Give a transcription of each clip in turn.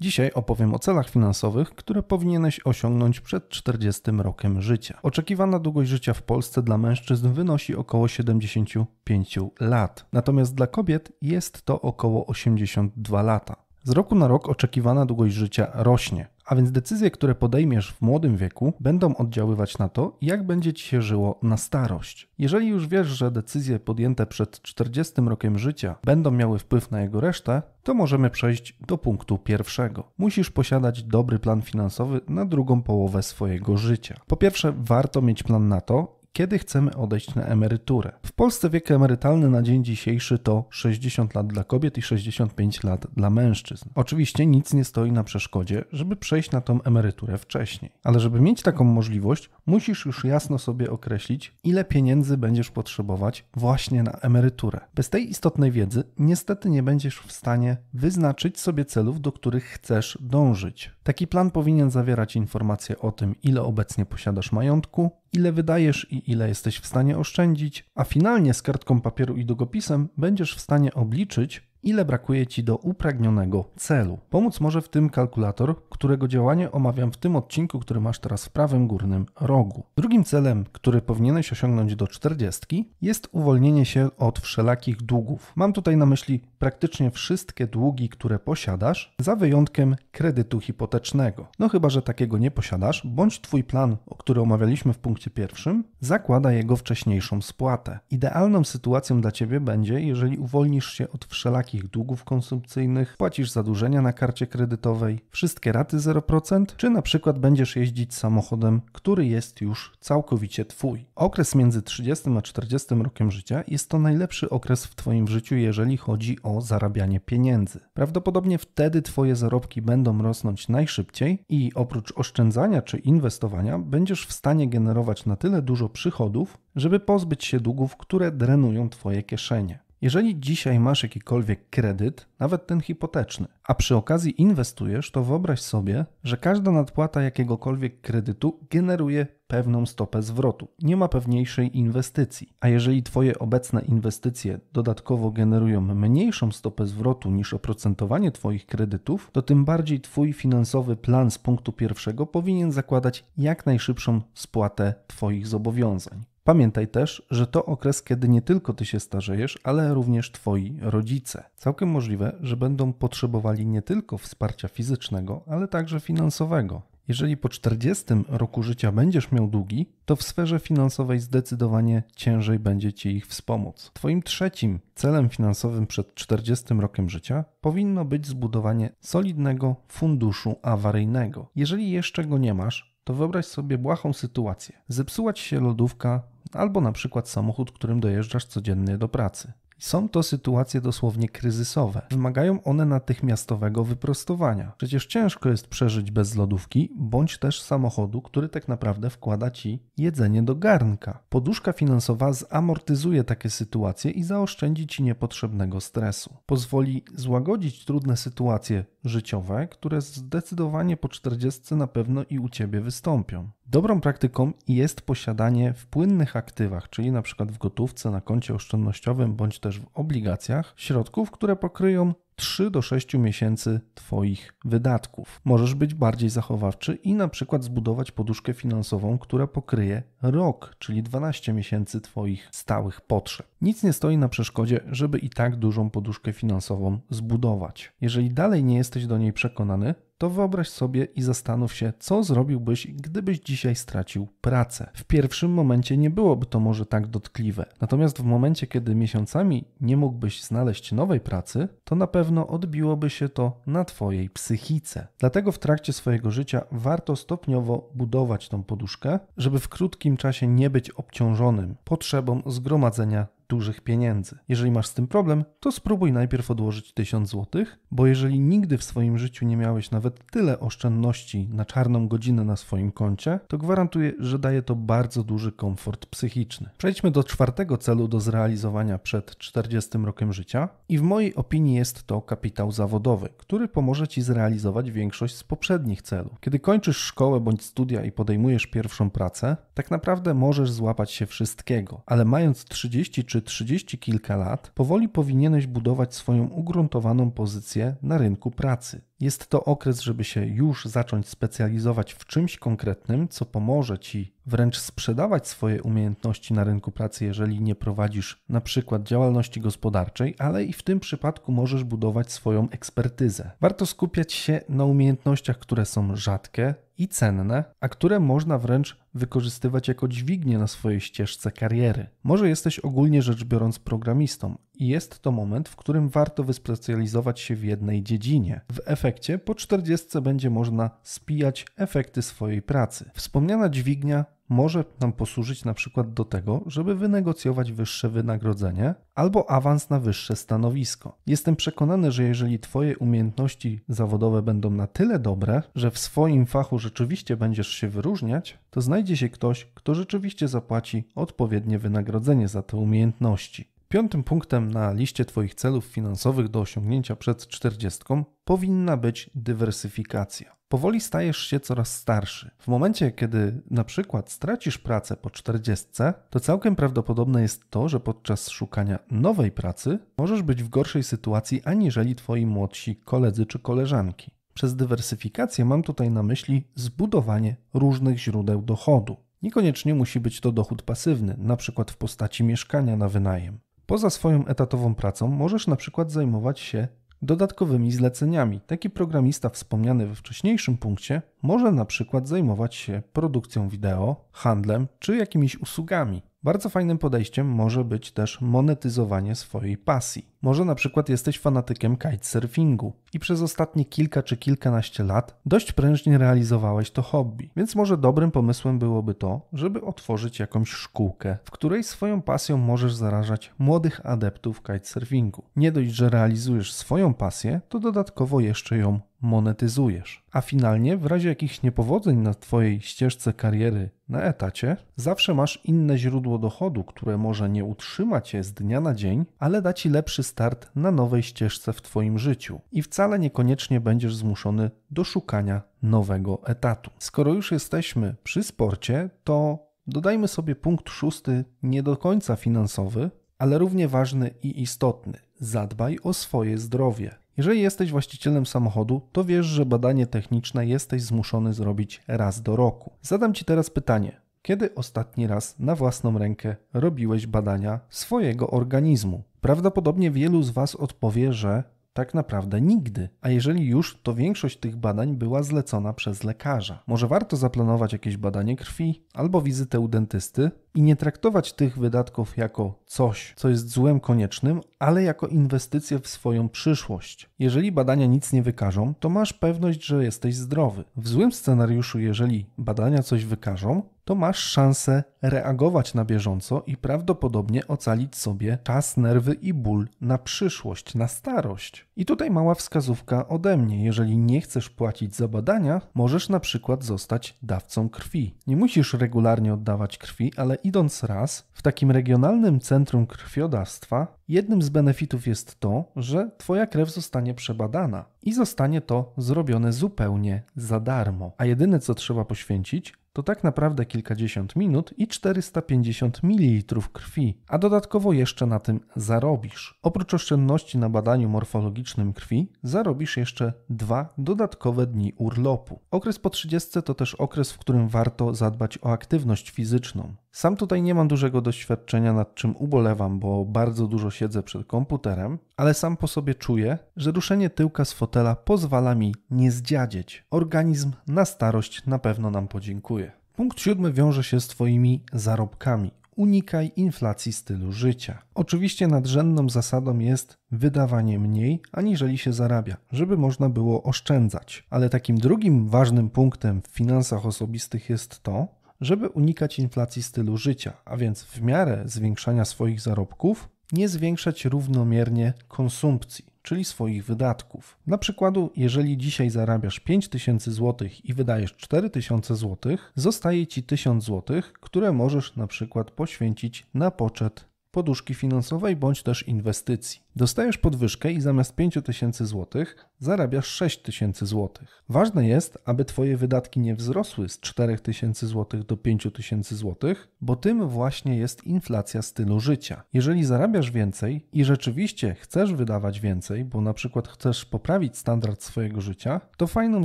Dzisiaj opowiem o celach finansowych, które powinieneś osiągnąć przed 40 rokiem życia. Oczekiwana długość życia w Polsce dla mężczyzn wynosi około 75 lat, natomiast dla kobiet jest to około 82 lata. Z roku na rok oczekiwana długość życia rośnie. A więc decyzje, które podejmiesz w młodym wieku, będą oddziaływać na to, jak będzie ci się żyło na starość. Jeżeli już wiesz, że decyzje podjęte przed 40 rokiem życia będą miały wpływ na jego resztę, to możemy przejść do punktu pierwszego. Musisz posiadać dobry plan finansowy na drugą połowę swojego życia. Po pierwsze, warto mieć plan na to, kiedy chcemy odejść na emeryturę. W Polsce wiek emerytalny na dzień dzisiejszy to 60 lat dla kobiet i 65 lat dla mężczyzn. Oczywiście nic nie stoi na przeszkodzie, żeby przejść na tą emeryturę wcześniej. Ale żeby mieć taką możliwość, musisz już jasno sobie określić, ile pieniędzy będziesz potrzebować właśnie na emeryturę. Bez tej istotnej wiedzy niestety nie będziesz w stanie wyznaczyć sobie celów, do których chcesz dążyć. Taki plan powinien zawierać informacje o tym, ile obecnie posiadasz majątku, ile wydajesz i ile jesteś w stanie oszczędzić, a finalnie z kartką papieru i długopisem będziesz w stanie obliczyć, ile brakuje Ci do upragnionego celu. Pomóc może w tym kalkulator, którego działanie omawiam w tym odcinku, który masz teraz w prawym górnym rogu. Drugim celem, który powinieneś osiągnąć do 40, jest uwolnienie się od wszelakich długów. Mam tutaj na myśli praktycznie wszystkie długi, które posiadasz, za wyjątkiem kredytu hipotecznego. No chyba, że takiego nie posiadasz, bądź Twój plan, o który omawialiśmy w punkcie pierwszym, zakłada jego wcześniejszą spłatę. Idealną sytuacją dla Ciebie będzie, jeżeli uwolnisz się od wszelakich wszelkich długów konsumpcyjnych, płacisz zadłużenia na karcie kredytowej, wszystkie raty 0%, czy na przykład będziesz jeździć samochodem, który jest już całkowicie twój. Okres między 30 a 40 rokiem życia jest to najlepszy okres w twoim życiu, jeżeli chodzi o zarabianie pieniędzy. Prawdopodobnie wtedy twoje zarobki będą rosnąć najszybciej i oprócz oszczędzania czy inwestowania będziesz w stanie generować na tyle dużo przychodów, żeby pozbyć się długów, które drenują twoje kieszenie. Jeżeli dzisiaj masz jakikolwiek kredyt, nawet ten hipoteczny, a przy okazji inwestujesz, to wyobraź sobie, że każda nadpłata jakiegokolwiek kredytu generuje pewną stopę zwrotu. Nie ma pewniejszej inwestycji. A jeżeli Twoje obecne inwestycje dodatkowo generują mniejszą stopę zwrotu niż oprocentowanie Twoich kredytów, to tym bardziej Twój finansowy plan z punktu pierwszego powinien zakładać jak najszybszą spłatę Twoich zobowiązań. Pamiętaj też, że to okres, kiedy nie tylko ty się starzejesz, ale również twoi rodzice. Całkiem możliwe, że będą potrzebowali nie tylko wsparcia fizycznego, ale także finansowego. Jeżeli po 40 roku życia będziesz miał długi, to w sferze finansowej zdecydowanie ciężej będzie ci ich wspomóc. Twoim trzecim celem finansowym przed 40 rokiem życia powinno być zbudowanie solidnego funduszu awaryjnego. Jeżeli jeszcze go nie masz, to wyobraź sobie błahą sytuację. Zepsuła ci się lodówka, albo na przykład samochód, którym dojeżdżasz codziennie do pracy. Są to sytuacje dosłownie kryzysowe. Wymagają one natychmiastowego wyprostowania. Przecież ciężko jest przeżyć bez lodówki bądź też samochodu, który tak naprawdę wkłada ci jedzenie do garnka. Poduszka finansowa zamortyzuje takie sytuacje i zaoszczędzi ci niepotrzebnego stresu. Pozwoli złagodzić trudne sytuacje życiowe, które zdecydowanie po 40 na pewno i u ciebie wystąpią. Dobrą praktyką jest posiadanie w płynnych aktywach, czyli na przykład w gotówce, na koncie oszczędnościowym bądź też w obligacjach, środków, które pokryją 3 do 6 miesięcy Twoich wydatków. Możesz być bardziej zachowawczy i na przykład zbudować poduszkę finansową, która pokryje rok, czyli 12 miesięcy Twoich stałych potrzeb. Nic nie stoi na przeszkodzie, żeby i tak dużą poduszkę finansową zbudować. Jeżeli dalej nie jesteś do niej przekonany, to wyobraź sobie i zastanów się, co zrobiłbyś, gdybyś dzisiaj stracił pracę. W pierwszym momencie nie byłoby to może tak dotkliwe, natomiast w momencie, kiedy miesiącami nie mógłbyś znaleźć nowej pracy, to na pewno pewno odbiłoby się to na Twojej psychice. Dlatego w trakcie swojego życia warto stopniowo budować tą poduszkę, żeby w krótkim czasie nie być obciążonym potrzebą zgromadzenia dużych pieniędzy. Jeżeli masz z tym problem, to spróbuj najpierw odłożyć 1000 zł, bo jeżeli nigdy w swoim życiu nie miałeś nawet tyle oszczędności na czarną godzinę na swoim koncie, to gwarantuję, że daje to bardzo duży komfort psychiczny. Przejdźmy do czwartego celu do zrealizowania przed 40 rokiem życia i w mojej opinii jest to kapitał zawodowy, który pomoże ci zrealizować większość z poprzednich celów. Kiedy kończysz szkołę bądź studia i podejmujesz pierwszą pracę, tak naprawdę możesz złapać się wszystkiego, ale mając 30 czy czy trzydzieści kilka lat powoli powinieneś budować swoją ugruntowaną pozycję na rynku pracy. Jest to okres, żeby się już zacząć specjalizować w czymś konkretnym, co pomoże ci wręcz sprzedawać swoje umiejętności na rynku pracy, jeżeli nie prowadzisz na przykład działalności gospodarczej, ale i w tym przypadku możesz budować swoją ekspertyzę. Warto skupiać się na umiejętnościach, które są rzadkie i cenne, a które można wręcz wykorzystywać jako dźwignię na swojej ścieżce kariery. Może jesteś ogólnie rzecz biorąc programistą i jest to moment, w którym warto wyspecjalizować się w jednej dziedzinie. W efekcie po 40 będzie można spijać efekty swojej pracy. Wspomniana dźwignia może nam posłużyć na przykład do tego, żeby wynegocjować wyższe wynagrodzenie albo awans na wyższe stanowisko. Jestem przekonany, że jeżeli Twoje umiejętności zawodowe będą na tyle dobre, że w swoim fachu rzeczywiście będziesz się wyróżniać, to znajdzie się ktoś, kto rzeczywiście zapłaci odpowiednie wynagrodzenie za te umiejętności. Piątym punktem na liście Twoich celów finansowych do osiągnięcia przed 40 powinna być dywersyfikacja. Powoli stajesz się coraz starszy. W momencie, kiedy na przykład stracisz pracę po 40, to całkiem prawdopodobne jest to, że podczas szukania nowej pracy możesz być w gorszej sytuacji aniżeli twoi młodsi koledzy czy koleżanki. Przez dywersyfikację mam tutaj na myśli zbudowanie różnych źródeł dochodu. Niekoniecznie musi być to dochód pasywny, na przykład w postaci mieszkania na wynajem. Poza swoją etatową pracą możesz na przykład zajmować się dodatkowymi zleceniami. Taki programista wspomniany we wcześniejszym punkcie może na przykład zajmować się produkcją wideo, handlem czy jakimiś usługami. Bardzo fajnym podejściem może być też monetyzowanie swojej pasji. Może na przykład jesteś fanatykiem kitesurfingu i przez ostatnie kilka czy kilkanaście lat dość prężnie realizowałeś to hobby, więc może dobrym pomysłem byłoby to, żeby otworzyć jakąś szkółkę, w której swoją pasją możesz zarażać młodych adeptów kitesurfingu. Nie dość, że realizujesz swoją pasję, to dodatkowo jeszcze ją monetyzujesz. A finalnie, w razie jakichś niepowodzeń na Twojej ścieżce kariery na etacie, zawsze masz inne źródło dochodu, które może nie utrzyma Cię z dnia na dzień, ale da Ci lepszy start na nowej ścieżce w Twoim życiu i wcale niekoniecznie będziesz zmuszony do szukania nowego etatu. Skoro już jesteśmy przy sporcie, to dodajmy sobie punkt szósty, nie do końca finansowy, ale równie ważny i istotny. Zadbaj o swoje zdrowie. Jeżeli jesteś właścicielem samochodu, to wiesz, że badanie techniczne jesteś zmuszony zrobić raz do roku. Zadam Ci teraz pytanie. Kiedy ostatni raz na własną rękę robiłeś badania swojego organizmu? Prawdopodobnie wielu z Was odpowie, że tak naprawdę nigdy. A jeżeli już, to większość tych badań była zlecona przez lekarza. Może warto zaplanować jakieś badanie krwi albo wizytę u dentysty, i nie traktować tych wydatków jako coś, co jest złem koniecznym, ale jako inwestycję w swoją przyszłość. Jeżeli badania nic nie wykażą, to masz pewność, że jesteś zdrowy. W złym scenariuszu, jeżeli badania coś wykażą, to masz szansę reagować na bieżąco i prawdopodobnie ocalić sobie czas, nerwy i ból na przyszłość, na starość. I tutaj mała wskazówka ode mnie. Jeżeli nie chcesz płacić za badania, możesz na przykład zostać dawcą krwi. Nie musisz regularnie oddawać krwi, ale idąc raz, w takim regionalnym centrum krwiodawstwa, jednym z benefitów jest to, że Twoja krew zostanie przebadana i zostanie to zrobione zupełnie za darmo. A jedyne co trzeba poświęcić, to tak naprawdę kilkadziesiąt minut i 450 ml krwi, a dodatkowo jeszcze na tym zarobisz. Oprócz oszczędności na badaniu morfologicznym krwi, zarobisz jeszcze dwa dodatkowe dni urlopu. Okres po 30 to też okres, w którym warto zadbać o aktywność fizyczną. Sam tutaj nie mam dużego doświadczenia, nad czym ubolewam, bo bardzo dużo siedzę przed komputerem, ale sam po sobie czuję, że ruszenie tyłka z fotela pozwala mi nie zdziadzieć. Organizm na starość na pewno nam podziękuje. Punkt siódmy wiąże się z Twoimi zarobkami. Unikaj inflacji stylu życia. Oczywiście nadrzędną zasadą jest wydawanie mniej, aniżeli się zarabia, żeby można było oszczędzać. Ale takim drugim ważnym punktem w finansach osobistych jest to, żeby unikać inflacji stylu życia, a więc w miarę zwiększania swoich zarobków, nie zwiększać równomiernie konsumpcji, czyli swoich wydatków. Dla przykładu, jeżeli dzisiaj zarabiasz 5000 zł i wydajesz 4000 zł, zostaje ci 1000 zł, które możesz na przykład poświęcić na poczet poduszki finansowej bądź też inwestycji. Dostajesz podwyżkę i zamiast 5000 zł zarabiasz 6000 zł. Ważne jest, aby Twoje wydatki nie wzrosły z 4000 zł do 5000 zł, bo tym właśnie jest inflacja stylu życia. Jeżeli zarabiasz więcej i rzeczywiście chcesz wydawać więcej, bo na przykład chcesz poprawić standard swojego życia, to fajną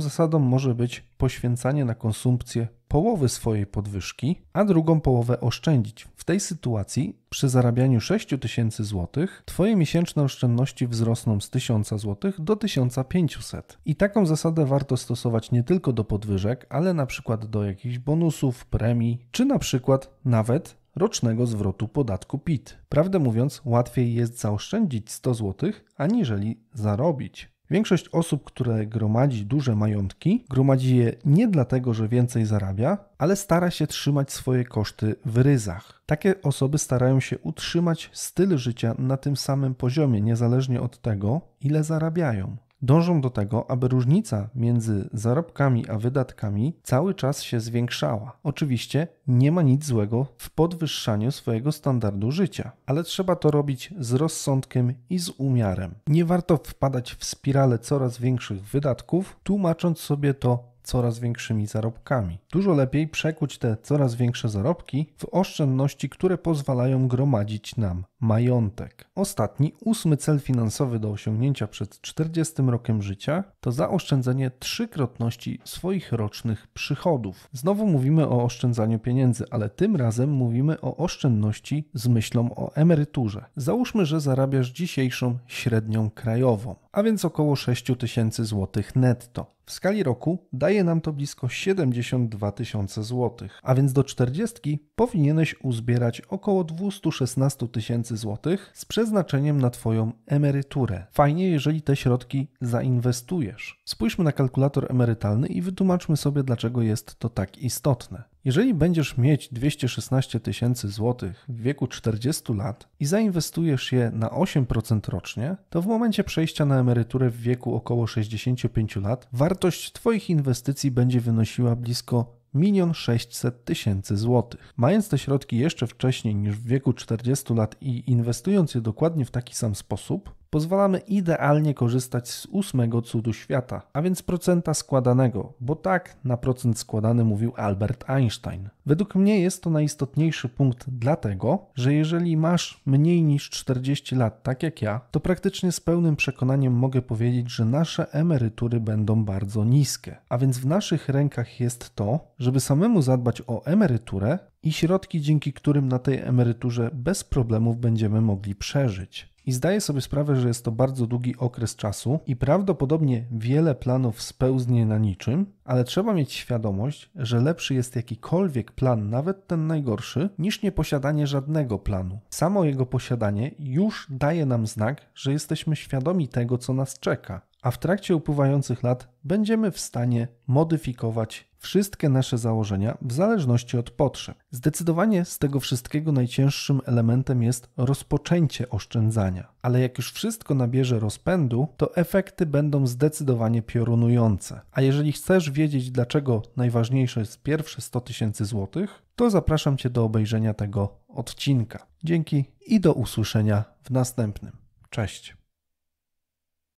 zasadą może być poświęcanie na konsumpcję połowy swojej podwyżki, a drugą połowę oszczędzić. W tej sytuacji przy zarabianiu 6000 zł Twoje miesięczne oszczędności wzrosną z 1000 zł do 1500. I taką zasadę warto stosować nie tylko do podwyżek, ale na przykład do jakichś bonusów, premii, czy na przykład nawet rocznego zwrotu podatku PIT. Prawdę mówiąc, łatwiej jest zaoszczędzić 100 zł, aniżeli zarobić. Większość osób, które gromadzi duże majątki, gromadzi je nie dlatego, że więcej zarabia, ale stara się trzymać swoje koszty w ryzach. Takie osoby starają się utrzymać styl życia na tym samym poziomie, niezależnie od tego, ile zarabiają dążą do tego, aby różnica między zarobkami a wydatkami cały czas się zwiększała. Oczywiście nie ma nic złego w podwyższaniu swojego standardu życia, ale trzeba to robić z rozsądkiem i z umiarem. Nie warto wpadać w spirale coraz większych wydatków, tłumacząc sobie to coraz większymi zarobkami. Dużo lepiej przekuć te coraz większe zarobki w oszczędności, które pozwalają gromadzić nam majątek. Ostatni, ósmy cel finansowy do osiągnięcia przed 40 rokiem życia to zaoszczędzenie trzykrotności swoich rocznych przychodów. Znowu mówimy o oszczędzaniu pieniędzy, ale tym razem mówimy o oszczędności z myślą o emeryturze. Załóżmy, że zarabiasz dzisiejszą średnią krajową, a więc około 6 tysięcy złotych netto. W skali roku daje nam to blisko 72 tysiące złotych, a więc do 40 powinieneś uzbierać około 216 tysięcy tysięcy złotych z przeznaczeniem na Twoją emeryturę. Fajnie, jeżeli te środki zainwestujesz. Spójrzmy na kalkulator emerytalny i wytłumaczmy sobie, dlaczego jest to tak istotne. Jeżeli będziesz mieć 216 tysięcy złotych w wieku 40 lat i zainwestujesz je na 8% rocznie, to w momencie przejścia na emeryturę w wieku około 65 lat wartość Twoich inwestycji będzie wynosiła blisko milion 600 tysięcy złotych. Mając te środki jeszcze wcześniej niż w wieku 40 lat i inwestując je dokładnie w taki sam sposób, pozwalamy idealnie korzystać z ósmego cudu świata, a więc procenta składanego, bo tak na procent składany mówił Albert Einstein. Według mnie jest to najistotniejszy punkt, dlatego, że jeżeli masz mniej niż 40 lat, tak jak ja, to praktycznie z pełnym przekonaniem mogę powiedzieć, że nasze emerytury będą bardzo niskie. A więc w naszych rękach jest to, żeby samemu zadbać o emeryturę i środki, dzięki którym na tej emeryturze bez problemów będziemy mogli przeżyć. I zdaję sobie sprawę, że jest to bardzo długi okres czasu i prawdopodobnie wiele planów spełznie na niczym, ale trzeba mieć świadomość, że lepszy jest jakikolwiek plan, nawet ten najgorszy, niż nieposiadanie żadnego planu. Samo jego posiadanie już daje nam znak, że jesteśmy świadomi tego, co nas czeka a w trakcie upływających lat będziemy w stanie modyfikować wszystkie nasze założenia w zależności od potrzeb. Zdecydowanie z tego wszystkiego najcięższym elementem jest rozpoczęcie oszczędzania, ale jak już wszystko nabierze rozpędu, to efekty będą zdecydowanie piorunujące. A jeżeli chcesz wiedzieć, dlaczego najważniejsze jest pierwsze 100 tysięcy złotych, to zapraszam Cię do obejrzenia tego odcinka. Dzięki i do usłyszenia w następnym. Cześć.